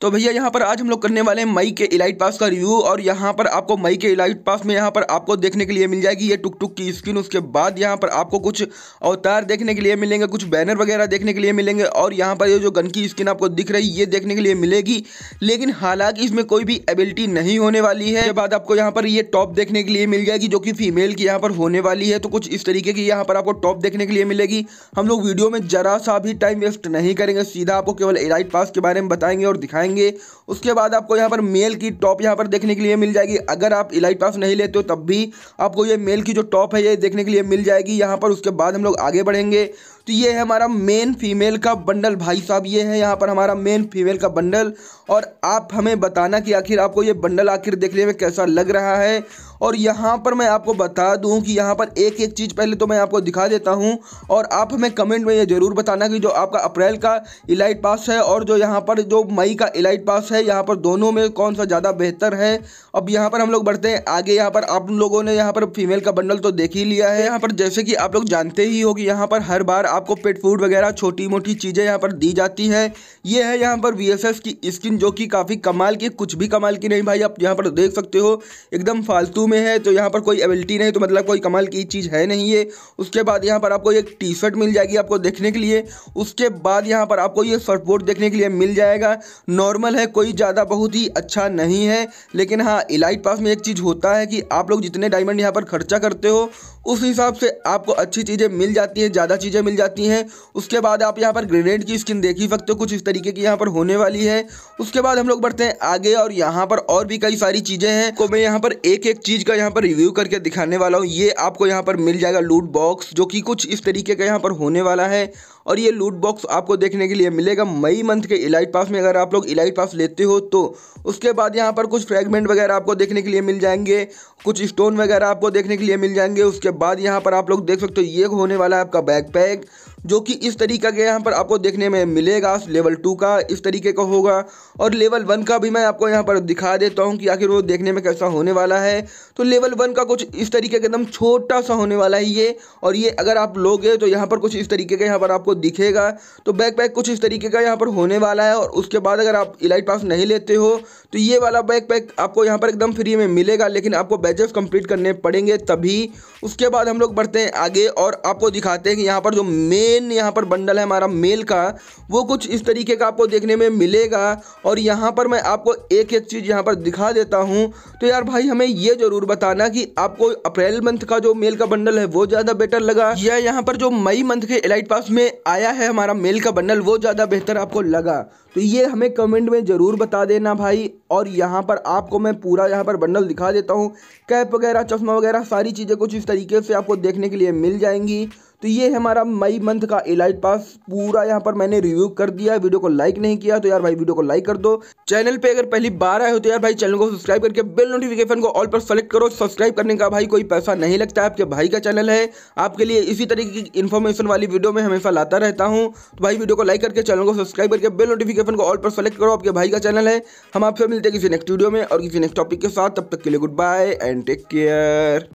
तो भैया यहाँ पर आज हम लोग करने वाले हैं मई के इलाइट पास का रिव्यू और यहाँ पर आपको मई के इलाइट पास में यहाँ पर आपको देखने के लिए मिल जाएगी ये टुक टुक की स्किन उसके बाद यहाँ पर आपको कुछ अवतार देखने के लिए मिलेंगे कुछ बैनर वगैरह देखने के लिए मिलेंगे और यहाँ पर ये जो गन की स्किन आपको दिख रही ये देखने के लिए मिलेगी लेकिन हालांकि इसमें कोई भी एबिलिटी नहीं होने वाली है बाद आपको यहाँ पर ये टॉप देखने के लिए मिल जाएगी जो कि फीमेल की यहाँ पर होने वाली है तो कुछ इस तरीके की यहाँ पर आपको टॉप देखने के लिए मिलेगी हम लोग वीडियो में जरा सा भी टाइम वेस्ट नहीं करेंगे सीधा आपको केवल इलाइट पास के बारे में बताएंगे और दिखाएंगे जाएंगे उसके बाद आपको यहाँ पर मेल की टॉप यहाँ पर देखने के लिए मिल जाएगी अगर आप इलाइट पास नहीं लेते हो तब भी आपको ये मेल की जो टॉप है ये देखने के लिए मिल जाएगी यहाँ पर उसके बाद हम लोग आगे बढ़ेंगे तो ये है हमारा मेन फीमेल का बंडल भाई साहब ये है यहाँ पर हमारा मेन फीमेल का बंडल और आप हमें बताना कि आखिर आपको ये बंडल आखिर देखने में कैसा लग रहा है और यहाँ पर मैं आपको बता दूँ कि यहाँ पर एक एक चीज़ पहले तो मैं आपको दिखा देता हूँ और आप हमें कमेंट में ये ज़रूर बताना कि जो आपका अप्रैल का इलाइट पास है और जो यहाँ पर जो मई का इलाइट पास है यहाँ पर दोनों में कौन सा ज़्यादा बेहतर है अब यहाँ पर हम लोग बढ़ते हैं आगे यहाँ पर आप लोगों ने यहाँ पर फीमेल का बंडल तो देख ही लिया है यहाँ पर जैसे कि आप लोग जानते ही हो कि यहाँ पर हर बार आपको पेट फूड वगैरह छोटी मोटी चीज़ें यहाँ पर दी जाती हैं ये है यहाँ पर वी की स्किन जो कि काफ़ी कमाल की कुछ भी कमाल की नहीं भाई आप यहाँ पर देख सकते हो एकदम फालतू में है तो यहाँ पर कोई एबिलिटी नहीं तो मतलब कोई कमाल की चीज़ है नहीं ये उसके बाद यहाँ पर आपको एक टी शर्ट मिल जाएगी आपको देखने के लिए उसके बाद यहाँ पर आपको ये सर्फबोर्ड देखने के लिए मिल जाएगा नॉर्मल है कोई ज़्यादा बहुत ही अच्छा नहीं है लेकिन हाँ इलाइट पास में एक चीज़ होता है कि आप लोग जितने डायमंड यहाँ पर खर्चा करते हो उस हिसाब से आपको अच्छी चीज़ें मिल जाती हैं ज़्यादा चीज़ें मिल जाती हैं उसके बाद आप यहाँ पर ग्रेनेड की स्किन देख ही सकते हो कुछ इस तरीके की यहाँ पर होने वाली है उसके बाद हम लोग बढ़ते हैं आगे और यहाँ पर और भी कई सारी चीज़ें हैं तो मैं यहाँ पर एक एक चीज़ चीज़ का यहाँ पर रिव्यू करके दिखाने वाला हूँ ये आपको यहाँ पर मिल जाएगा लूट बॉक्स जो कि कुछ इस तरीके का यहाँ पर होने वाला है और ये लूट बॉक्स आपको देखने के लिए मिलेगा मई मंथ के इलाइट पास में अगर आप लोग इलाइट पास लेते हो तो उसके बाद यहाँ पर कुछ फ्रेगमेंट वगैरह आपको देखने के लिए मिल जाएंगे कुछ स्टोन वगैरह आपको देखने के लिए मिल जाएंगे उसके बाद यहाँ पर आप लोग देख सकते हो ये होने वाला है आपका बैकपैक जो कि इस तरीका के यहाँ पर आपको देखने में मिलेगा लेवल टू का इस तरीके का होगा और लेवल वन का भी मैं आपको यहाँ पर दिखा देता हूँ कि आखिर वो देखने में कैसा होने वाला है तो लेवल वन का कुछ इस तरीके का एकदम छोटा सा होने वाला है ये और ये अगर आप लोगे तो यहाँ पर कुछ इस तरीके का यहाँ पर आपको दिखेगा तो बैक पैक कुछ इस तरीके का यहाँ पर होने वाला है और उसके बाद अगर आप इलाइट पास नहीं लेते हो तो ये वाला बैक पैक आपको यहाँ पर एकदम फ्री में मिलेगा लेकिन आपको बैचेस कंप्लीट करने पड़ेंगे तभी उसके बाद हम लोग बढ़ते हैं आगे और आपको दिखाते हैं कि यहाँ पर जो मेन मेन यहाँ पर बंडल है हमारा मेल का वो कुछ इस तरीके का आपको देखने में मिलेगा और यहाँ पर मैं आपको एक एक चीज़ यहाँ पर दिखा देता हूँ तो यार भाई हमें ये ज़रूर बताना कि आपको अप्रैल मंथ का जो मेल का बंडल है वो ज़्यादा बेटर लगा या यहाँ पर जो मई मंथ के एलाइट पास में आया है हमारा मेल का बंडल वो ज़्यादा बेहतर आपको लगा तो ये हमें कमेंट में ज़रूर बता देना भाई और यहाँ पर आपको मैं पूरा यहाँ पर बंडल दिखा देता हूँ कैप वगैरह चश्मा वगैरह सारी चीज़ें कुछ इस तरीके से आपको देखने के लिए मिल जाएंगी तो ये हमारा मई मंथ का इलाइट पास पूरा यहाँ पर मैंने रिव्यू कर दिया वीडियो को लाइक नहीं किया तो यार भाई वीडियो को लाइक कर दो चैनल पे अगर पहली बार आए हो तो यार भाई चैनल को सब्सक्राइब करके बेल नोटिफिकेशन को ऑल पर सेलेक्ट करो सब्सक्राइब करने का भाई कोई पैसा नहीं लगता आपके भाई का चैनल है आपके लिए इसी तरीके की इन्फॉर्मेशन वाली वीडियो में हमेशा लाता रहता हूँ तो भाई वीडियो को लाइक करके चैनल को सब्सक्राइब करके बिल नोटिफिकेशन को ऑल पर सेलेक्ट करो आपके भाई का चैनल है हम आपसे मिलते हैं किसी नेक्स्ट वीडियो में और किसी नेक्स्ट टॉपिक के साथ तब तक के लिए goodbye and take care